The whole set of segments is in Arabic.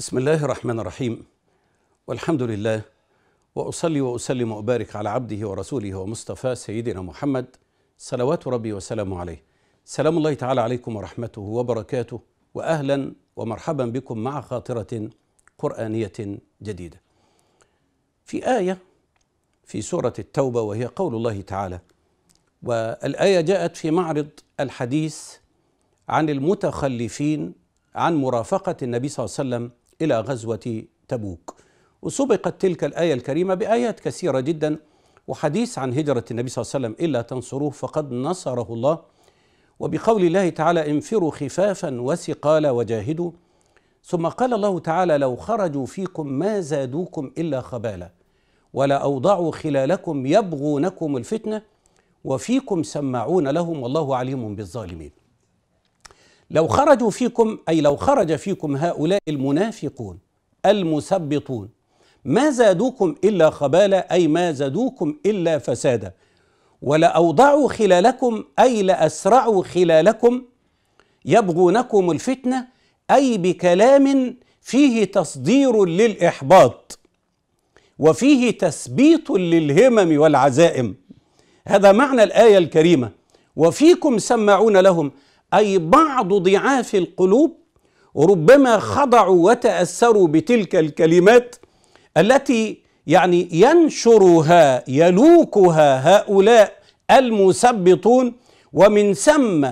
بسم الله الرحمن الرحيم والحمد لله واصلي واسلم وابارك على عبده ورسوله ومصطفاه سيدنا محمد صلوات ربي وسلامه عليه. سلام الله تعالى عليكم ورحمته وبركاته واهلا ومرحبا بكم مع خاطره قرانيه جديده. في ايه في سوره التوبه وهي قول الله تعالى والايه جاءت في معرض الحديث عن المتخلفين عن مرافقه النبي صلى الله عليه وسلم إلى غزوة تبوك وسبقت تلك الآية الكريمة بآيات كثيرة جدا وحديث عن هجرة النبي صلى الله عليه وسلم إلا تنصروه فقد نصره الله وبقول الله تعالى انفروا خفافا وثقالا وجاهدوا ثم قال الله تعالى لو خرجوا فيكم ما زادوكم إلا خبالا ولا أوضعوا خلالكم يبغونكم الفتنة وفيكم سماعون لهم والله عليم بالظالمين لو خرجوا فيكم أي لو خرج فيكم هؤلاء المنافقون المثبطون ما زادوكم إلا خبالة أي ما زادوكم إلا فسادا ولأوضعوا خلالكم أي لأسرعوا خلالكم يبغونكم الفتنة أي بكلام فيه تصدير للإحباط وفيه تثبيط للهمم والعزائم هذا معنى الآية الكريمة وفيكم سمعون لهم أي بعض ضعاف القلوب ربما خضعوا وتأثروا بتلك الكلمات التي يعني ينشرها يلوكها هؤلاء المثبطون ومن ثم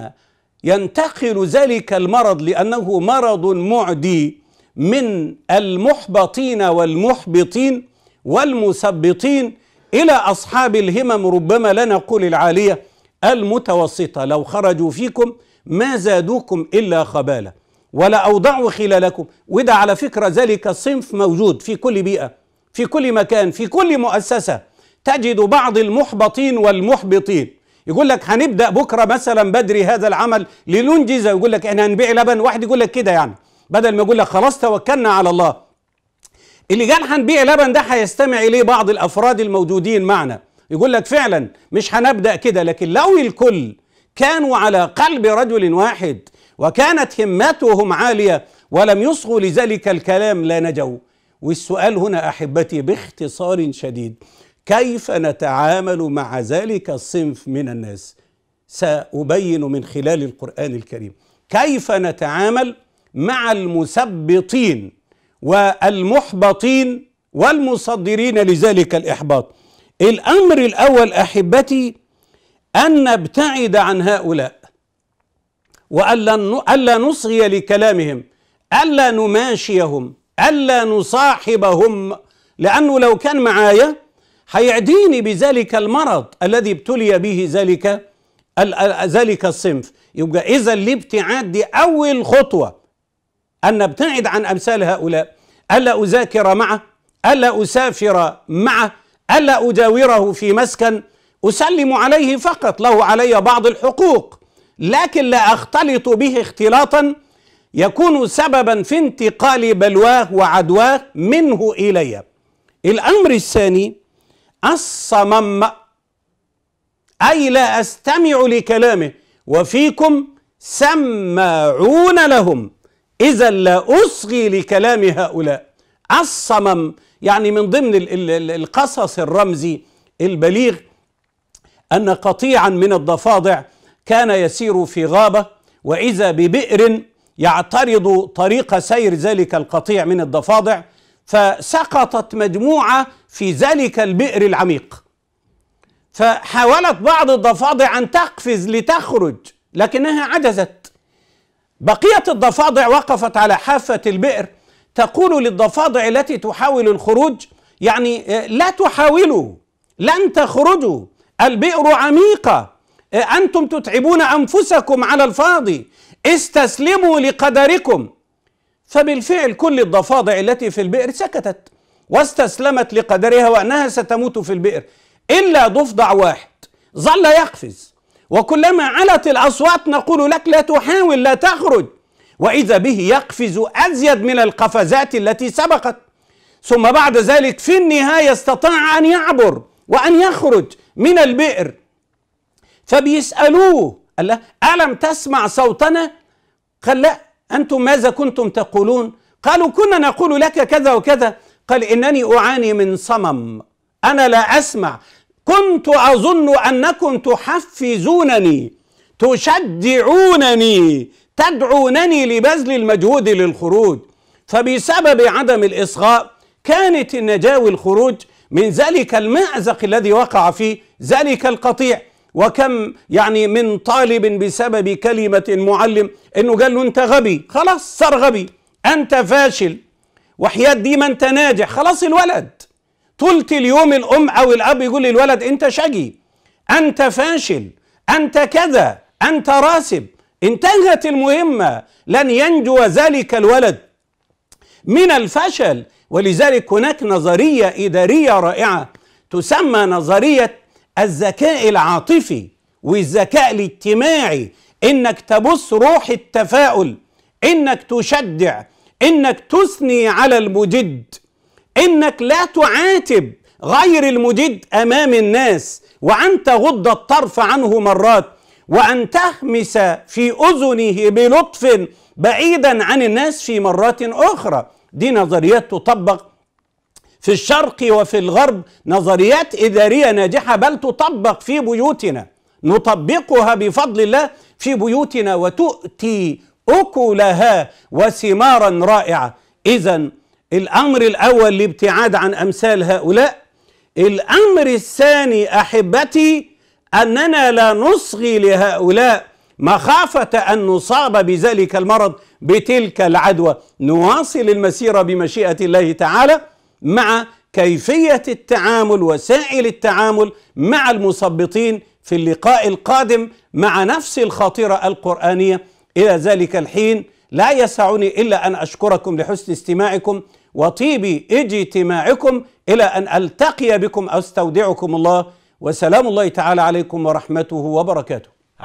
ينتقل ذلك المرض لأنه مرض معدي من المحبطين والمحبطين والمثبطين إلى أصحاب الهمم ربما لا نقول العالية المتوسطة لو خرجوا فيكم ما زادوكم إلا خبالة ولا أوضعوا خلالكم وده على فكرة ذلك صنف موجود في كل بيئة في كل مكان في كل مؤسسة تجد بعض المحبطين والمحبطين يقول لك هنبدأ بكرة مثلا بدري هذا العمل لننجز يقول لك احنا هنبيع لبن واحد يقول لك كده يعني بدل ما يقول لك خلاص توكلنا على الله اللي قال هنبيع لبن ده هيستمع إليه بعض الأفراد الموجودين معنا يقول لك فعلا مش هنبدأ كده لكن لو الكل كانوا على قلب رجل واحد وكانت همتهم عاليه ولم يصغوا لذلك الكلام لا نجوا والسؤال هنا احبتي باختصار شديد كيف نتعامل مع ذلك الصنف من الناس سابين من خلال القران الكريم كيف نتعامل مع المثبطين والمحبطين والمصدرين لذلك الاحباط الامر الاول احبتي أن نبتعد عن هؤلاء وألا ألا نصغي لكلامهم ألا نماشيهم ألا نصاحبهم لأنه لو كان معايا هيعديني بذلك المرض الذي ابتلي به ذلك ذلك الصنف يبقى إذا الابتعاد دي أول خطوة أن نبتعد عن أمثال هؤلاء ألا أذاكر معه ألا أسافر معه ألا أجاوره في مسكن اسلم عليه فقط له علي بعض الحقوق لكن لا اختلط به اختلاطا يكون سببا في انتقال بلواه وعدواه منه الي الامر الثاني الصمم اي لا استمع لكلامه وفيكم سماعون لهم اذا لا اصغي لكلام هؤلاء الصمم يعني من ضمن القصص الرمزي البليغ أن قطيعا من الضفادع كان يسير في غابة وإذا ببئر يعترض طريق سير ذلك القطيع من الضفادع فسقطت مجموعة في ذلك البئر العميق فحاولت بعض الضفادع أن تقفز لتخرج لكنها عجزت بقية الضفادع وقفت على حافة البئر تقول للضفادع التي تحاول الخروج يعني آه، لا تحاولوا لن تخرجوا البئر عميقة إيه، أنتم تتعبون أنفسكم على الفاضي استسلموا لقدركم فبالفعل كل الضفادع التي في البئر سكتت واستسلمت لقدرها وأنها ستموت في البئر إلا ضفدع واحد ظل يقفز وكلما علت الأصوات نقول لك لا تحاول لا تخرج وإذا به يقفز أزيد من القفزات التي سبقت ثم بعد ذلك في النهاية استطاع أن يعبر وأن يخرج من البئر فبيسألوه قال له ألم تسمع صوتنا قال لا أنتم ماذا كنتم تقولون قالوا كنا نقول لك كذا وكذا قال إنني أعاني من صمم أنا لا أسمع كنت أظن أنكم تحفزونني تشجعونني تدعونني لبذل المجهود للخروج فبسبب عدم الإصغاء كانت النجاة والخروج من ذلك المأزق الذي وقع فيه ذلك القطيع وكم يعني من طالب بسبب كلمة معلم انه قال له انت غبي خلاص صار غبي انت فاشل وحياة ديما انت ناجح خلاص الولد طولت اليوم الام او الاب يقول للولد انت شقي انت فاشل انت كذا انت راسب انتهت المهمة لن ينجو ذلك الولد من الفشل ولذلك هناك نظرية إدارية رائعة تسمى نظرية الذكاء العاطفي والذكاء الاجتماعي انك تبص روح التفاؤل انك تشجع انك تثني على المجد انك لا تعاتب غير المجد امام الناس وان تغض الطرف عنه مرات وان تهمس في اذنه بلطف بعيدا عن الناس في مرات اخرى دي نظريات تطبق في الشرق وفي الغرب نظريات إدارية ناجحة بل تطبق في بيوتنا نطبقها بفضل الله في بيوتنا وتؤتي أكلها وثمارا رائعة إذا الأمر الأول الابتعاد عن أمثال هؤلاء الأمر الثاني أحبتي أننا لا نصغي لهؤلاء مخافة أن نصاب بذلك المرض بتلك العدوى نواصل المسيرة بمشيئة الله تعالى مع كيفية التعامل وسائل التعامل مع المثبطين في اللقاء القادم مع نفس الخاطرة القرآنية إلى ذلك الحين لا يسعني إلا أن أشكركم لحسن استماعكم وطيب اجتماعكم إلى أن ألتقي بكم أستودعكم الله وسلام الله تعالى عليكم ورحمته وبركاته